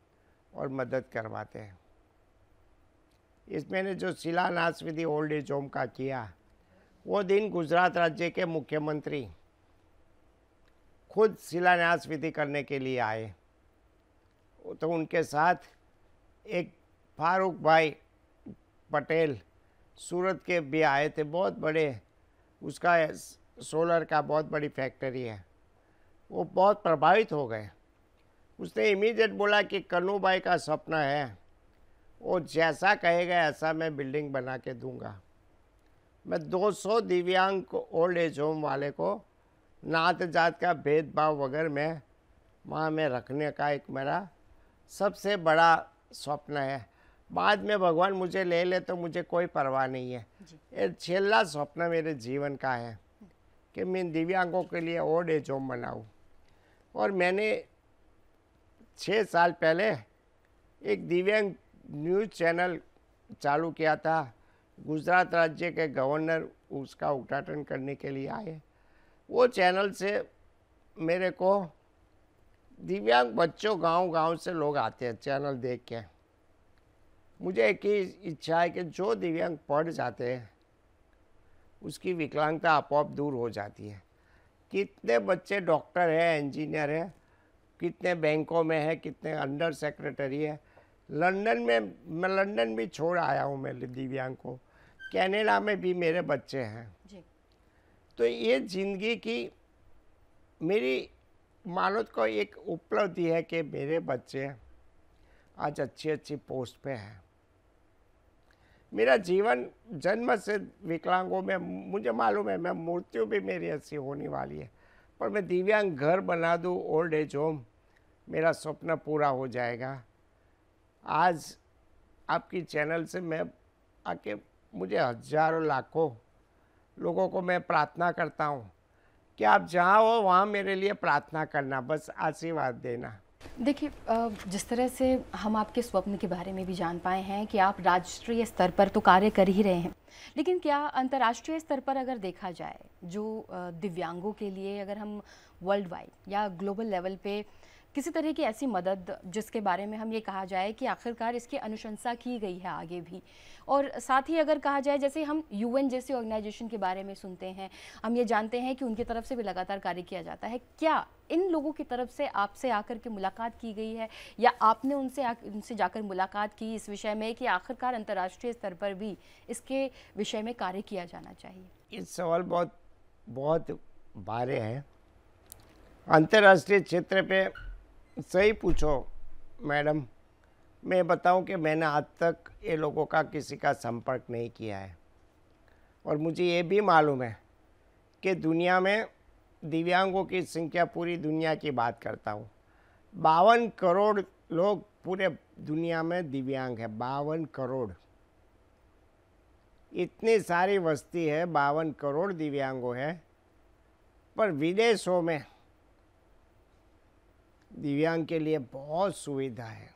और मदद करवाते हैं इसमें ने जो शिलान्यास विधि ओल्ड एज होम का किया वो दिन गुजरात राज्य के मुख्यमंत्री खुद शिलान्यास विधि करने के लिए आए तो उनके साथ एक फारूक भाई पटेल सूरत के भी आए थे बहुत बड़े उसका सोलर का बहुत बड़ी फैक्ट्री है वो बहुत प्रभावित हो गए उसने इमीडिएट बोला कि कन्नू भाई का सपना है वो जैसा कहेगा ऐसा मैं बिल्डिंग बना के दूंगा मैं 200 दिव्यांग ओल्ड एज होम वाले को नात जात का भेदभाव वगैरह में वहाँ में रखने का एक मेरा सबसे बड़ा स्वप्न है बाद में भगवान मुझे ले ले तो मुझे कोई परवाह नहीं है ये छेला स्वप्न मेरे जीवन का है कि मैं दिव्यांगों के लिए ओल्ड एज होम बनाऊँ और मैंने छः साल पहले एक दिव्यांग न्यूज़ चैनल चालू किया था गुजरात राज्य के गवर्नर उसका उद्घाटन करने के लिए आए वो चैनल से मेरे को दिव्यांग बच्चों गांव-गांव से लोग आते हैं चैनल देख के मुझे एक ही इच्छा है कि जो दिव्यांग पढ़ जाते हैं उसकी विकलांगता आपोप दूर हो जाती है कितने बच्चे डॉक्टर हैं इंजीनियर हैं कितने बैंकों में हैं कितने अंडर सेक्रेटरी है लंदन में मैं लंदन भी छोड़ आया हूँ मैं दिव्यांग को कैनेडा में भी मेरे बच्चे हैं जी। तो ये जिंदगी की मेरी मानो को एक उपलब्धि है कि मेरे बच्चे आज अच्छी अच्छी पोस्ट पे हैं मेरा जीवन जन्म से विकलांगों में मुझे मालूम है मैं मूर्तियों भी मेरी ऐसी होने वाली है पर मैं दिव्यांग घर बना दूँ ओल्ड एज होम मेरा स्वप्न पूरा हो जाएगा आज आपकी चैनल से मैं आके मुझे हजारों लाखों लोगों को मैं प्रार्थना करता हूँ कि आप जहाँ हो वहाँ मेरे लिए प्रार्थना करना बस आशीर्वाद देना देखिए जिस तरह से हम आपके स्वप्न के बारे में भी जान पाए हैं कि आप राष्ट्रीय स्तर पर तो कार्य कर ही रहे हैं लेकिन क्या अंतर्राष्ट्रीय स्तर पर अगर देखा जाए जो दिव्यांगों के लिए अगर हम वर्ल्ड वाइड या ग्लोबल लेवल पे किसी तरह की ऐसी मदद जिसके बारे में हम ये कहा जाए कि आखिरकार इसकी अनुशंसा की गई है आगे भी और साथ ही अगर कहा जाए जैसे हम यूएन जैसी ऑर्गेनाइजेशन के बारे में सुनते हैं हम ये जानते हैं कि उनकी तरफ से भी लगातार कार्य किया जाता है क्या इन लोगों की तरफ से आपसे आकर के मुलाकात की गई है या आपने उनसे उनसे जाकर मुलाकात की इस विषय में कि आखिरकार अंतर्राष्ट्रीय स्तर पर भी इसके विषय में कार्य किया जाना चाहिए ये सवाल बहुत बहुत बारे हैं अंतर्राष्ट्रीय क्षेत्र पे सही पूछो मैडम मैं बताऊं कि मैंने आज तक ये लोगों का किसी का संपर्क नहीं किया है और मुझे ये भी मालूम है कि दुनिया में दिव्यांगों की संख्या पूरी दुनिया की बात करता हूँ बावन करोड़ लोग पूरे दुनिया में दिव्यांग है बावन करोड़ इतनी सारी बस्ती है बावन करोड़ दिव्यांगों है पर विदेशों में दिव्यांग के लिए बहुत सुविधा है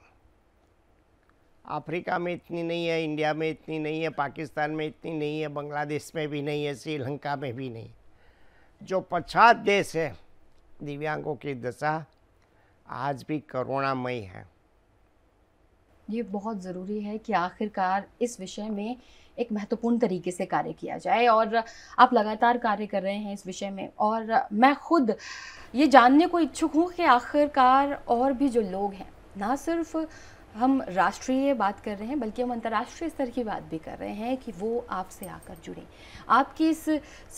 अफ्रीका में इतनी नहीं है इंडिया में इतनी नहीं है पाकिस्तान में इतनी नहीं है बांग्लादेश में भी नहीं है श्रीलंका में भी नहीं जो पछात देश है दिव्यांगों की दशा आज भी करुणामयी है ये बहुत ज़रूरी है कि आखिरकार इस विषय में एक महत्वपूर्ण तरीके से कार्य किया जाए और आप लगातार कार्य कर रहे हैं इस विषय में और मैं खुद ये जानने को इच्छुक हूँ कि आखिरकार और भी जो लोग हैं ना सिर्फ हम राष्ट्रीय बात कर रहे हैं बल्कि हम अंतर्राष्ट्रीय स्तर की बात भी कर रहे हैं कि वो आपसे आकर जुड़े आपकी इस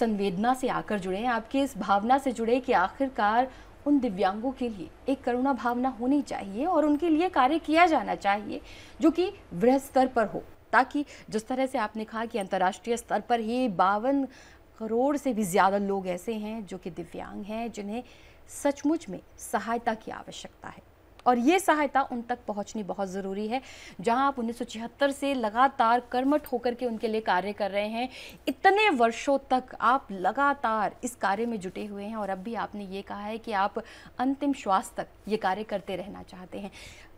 संवेदना से आकर जुड़े आपकी इस भावना से जुड़े कि आखिरकार उन दिव्यांगों के लिए एक करुणा भावना होनी चाहिए और उनके लिए कार्य किया जाना चाहिए जो कि वृह स्तर पर हो ताकि जिस तरह से आपने कहा कि अंतर्राष्ट्रीय स्तर पर ही बावन करोड़ से भी ज़्यादा लोग ऐसे हैं जो कि दिव्यांग हैं जिन्हें सचमुच में सहायता की आवश्यकता है और ये सहायता उन तक पहुंचनी बहुत ज़रूरी है जहां आप उन्नीस से लगातार कर्मठ होकर के उनके लिए कार्य कर रहे हैं इतने वर्षों तक आप लगातार इस कार्य में जुटे हुए हैं और अब भी आपने ये कहा है कि आप अंतिम श्वास तक ये कार्य करते रहना चाहते हैं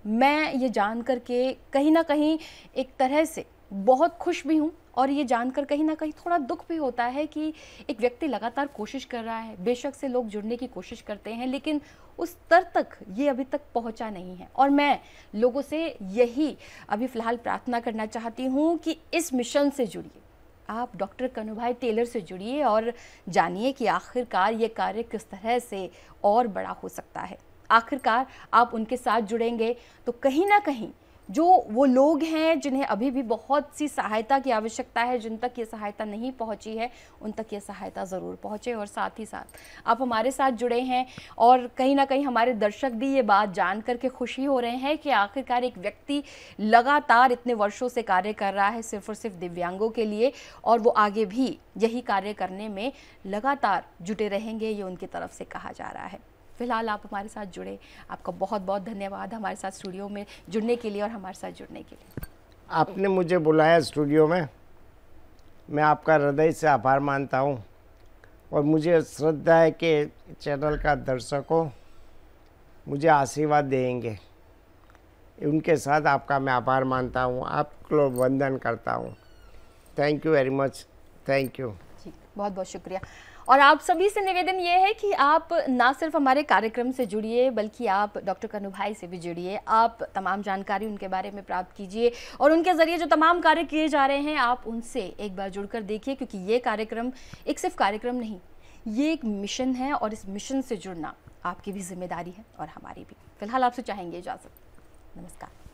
मैं ये जान कर के कहीं ना कहीं एक तरह से बहुत खुश भी हूँ और ये जानकर कहीं ना कहीं थोड़ा दुख भी होता है कि एक व्यक्ति लगातार कोशिश कर रहा है बेशक से लोग जुड़ने की कोशिश करते हैं लेकिन उस स्तर तक ये अभी तक पहुंचा नहीं है और मैं लोगों से यही अभी फ़िलहाल प्रार्थना करना चाहती हूँ कि इस मिशन से जुड़िए आप डॉक्टर कनुभाई टेलर से जुड़िए और जानिए कि आखिरकार ये कार्य किस तरह से और बड़ा हो सकता है आखिरकार आप उनके साथ जुड़ेंगे तो कहीं ना कहीं जो वो लोग हैं जिन्हें अभी भी बहुत सी सहायता की आवश्यकता है जिन तक ये सहायता नहीं पहुंची है उन तक ये सहायता ज़रूर पहुंचे और साथ ही साथ आप हमारे साथ जुड़े हैं और कहीं ना कहीं हमारे दर्शक भी ये बात जान करके खुशी हो रहे हैं कि आखिरकार एक व्यक्ति लगातार इतने वर्षों से कार्य कर रहा है सिर्फ और सिर्फ दिव्यांगों के लिए और वो आगे भी यही कार्य करने में लगातार जुटे रहेंगे ये उनकी तरफ से कहा जा रहा है फिलहाल आप हमारे साथ जुड़े आपका बहुत बहुत धन्यवाद हमारे साथ स्टूडियो में जुड़ने के लिए और हमारे साथ जुड़ने के लिए आपने मुझे बुलाया स्टूडियो में मैं आपका हृदय से आभार मानता हूँ और मुझे श्रद्धा है कि चैनल का दर्शकों मुझे आशीर्वाद देंगे उनके साथ आपका मैं आभार मानता हूँ आपको वंदन करता हूँ thank you very much thank you ji बहुत बहुत शुक्रिया और आप सभी से निवेदन ये है कि आप ना सिर्फ हमारे कार्यक्रम से जुड़िए बल्कि आप डॉक्टर कनु भाई से भी जुड़िए आप तमाम जानकारी उनके बारे में प्राप्त कीजिए और उनके ज़रिए जो तमाम कार्य किए जा रहे हैं आप उनसे एक बार जुड़कर देखिए क्योंकि ये कार्यक्रम एक सिर्फ कार्यक्रम नहीं ये एक मिशन है और इस मिशन से जुड़ना आपकी भी जिम्मेदारी है और हमारी भी फिलहाल आपसे चाहेंगे इजाज़त नमस्कार